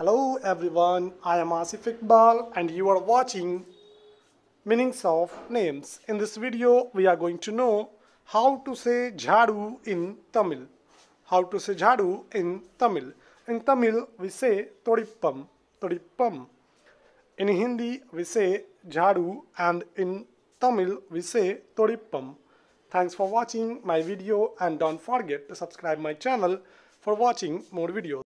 Hello everyone, I am Asif Iqbal and you are watching Meanings of Names. In this video, we are going to know how to say Jadoo in Tamil. How to say Jadoo in Tamil. In Tamil, we say todippam, todippam. In Hindi, we say Jadoo and in Tamil, we say todippam. Thanks for watching my video and don't forget to subscribe my channel for watching more videos.